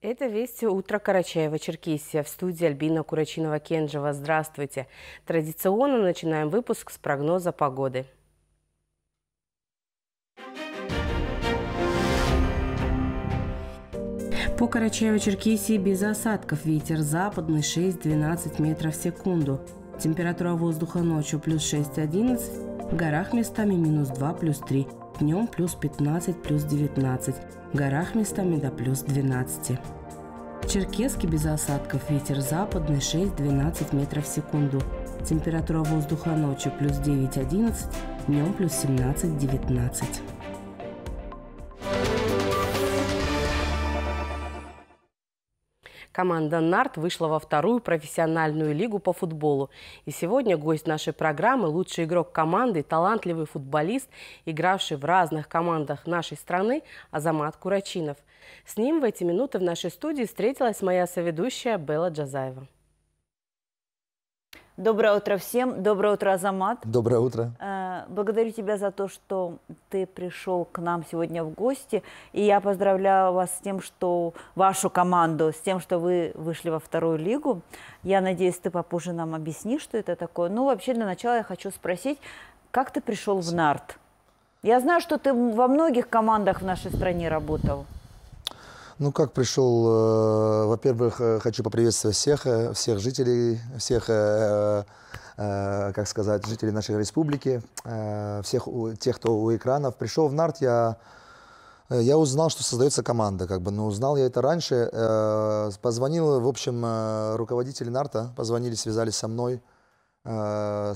Это «Вести утро Карачаева-Черкесия» в студии Альбина курачинова Кенжева. Здравствуйте! Традиционно начинаем выпуск с прогноза погоды. По Карачаево-Черкесии без осадков. Ветер западный 6-12 метров в секунду. Температура воздуха ночью плюс 6-11, в горах местами минус 2, плюс 3 днем плюс 15, плюс 19, в горах местами до плюс 12. Черкески без осадков ветер западный 6-12 метров в секунду. Температура воздуха ночью плюс 9-11, днем плюс 17-19. Команда «Нарт» вышла во вторую профессиональную лигу по футболу. И сегодня гость нашей программы – лучший игрок команды, талантливый футболист, игравший в разных командах нашей страны Азамат Курачинов. С ним в эти минуты в нашей студии встретилась моя соведущая Белла Джазаева. Доброе утро всем. Доброе утро, Азамат. Доброе утро. Э, Благодарю тебя за то, что ты пришел к нам сегодня в гости. И я поздравляю вас с тем, что вашу команду, с тем, что вы вышли во вторую лигу. Я надеюсь, ты попозже нам объяснишь, что это такое. Ну, вообще, для начала я хочу спросить, как ты пришел в НАРТ? Я знаю, что ты во многих командах в нашей стране работал. Ну, как пришел, э, во-первых, э, хочу поприветствовать всех, э, всех жителей, всех Э, как сказать, жителей нашей республики, э, всех тех, кто у экранов. Пришел в НАРТ, я э, я узнал, что создается команда, как бы, но ну, узнал я это раньше. Позвонил, в общем, руководители Нарта, позвонили, связались со мной,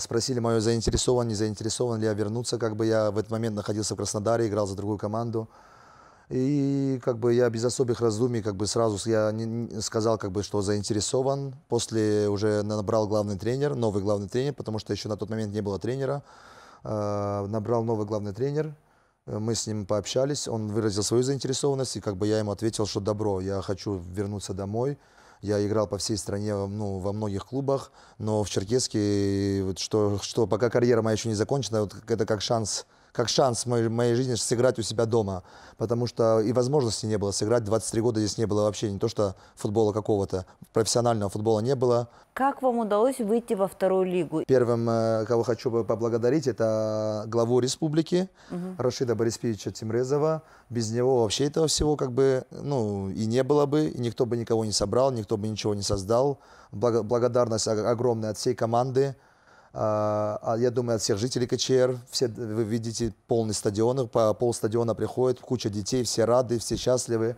спросили мое заинтересован, не заинтересован ли я вернуться, как бы я в этот момент находился в Краснодаре, играл за другую команду. И как бы я без особых раздумий, как бы сразу я не, сказал, как бы, что заинтересован. После уже набрал главный тренер, новый главный тренер, потому что еще на тот момент не было тренера. Э, набрал новый главный тренер. Э, мы с ним пообщались, он выразил свою заинтересованность, и как бы я ему ответил, что добро, я хочу вернуться домой. Я играл по всей стране, ну, во многих клубах, но в Черкесске, вот что, что пока карьера моя еще не закончена, вот это как шанс как шанс в моей, моей жизни сыграть у себя дома. Потому что и возможности не было сыграть. 23 года здесь не было вообще не то, что футбола какого-то, профессионального футбола не было. Как вам удалось выйти во вторую лигу? Первым, э, кого хочу поблагодарить, это главу республики угу. Рашида Борисовича Тимрезова. Без него вообще этого всего как бы, ну, и не было бы, и никто бы никого не собрал, никто бы ничего не создал. благодарность огромная от всей команды. А, а я думаю, от всех жителей КЧР, все, вы видите, полный стадион, по пол стадиона приходит, куча детей, все рады, все счастливы.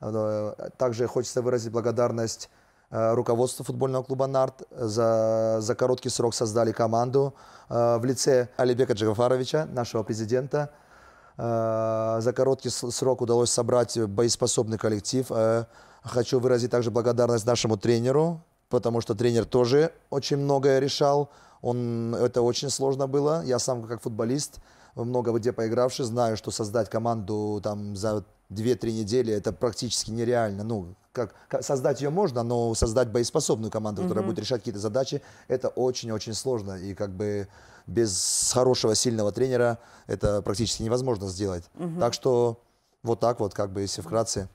Э, также хочется выразить благодарность э, руководству футбольного клуба «Нарт». За, за короткий срок создали команду э, в лице Алибека Джагафаровича, нашего президента. За короткий срок удалось собрать боеспособный коллектив. Хочу выразить также благодарность нашему тренеру потому что тренер тоже очень многое решал. Он, это очень сложно было. Я сам как футболист, много где поигравший, знаю, что создать команду там за 2-3 недели это практически нереально. Ну, как, как создать ее можно, но создать боеспособную команду, которая mm-hmm. будет решать какие-то задачи, это очень-очень сложно. И как бы без хорошего, сильного тренера это практически невозможно сделать. Mm-hmm. Так что вот так вот, как бы, если вкратце.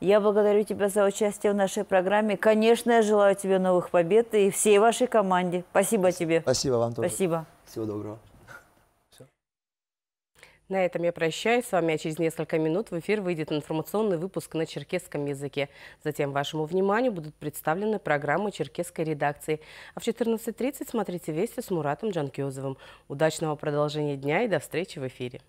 Я благодарю тебя за участие в нашей программе. Конечно, я желаю тебе новых побед и всей вашей команде. Спасибо тебе. Спасибо вам тоже. Спасибо. Всего доброго. На этом я прощаюсь с вами, а через несколько минут в эфир выйдет информационный выпуск на черкесском языке. Затем вашему вниманию будут представлены программы черкесской редакции. А в 14.30 смотрите «Вести» с Муратом Джанкиозовым. Удачного продолжения дня и до встречи в эфире.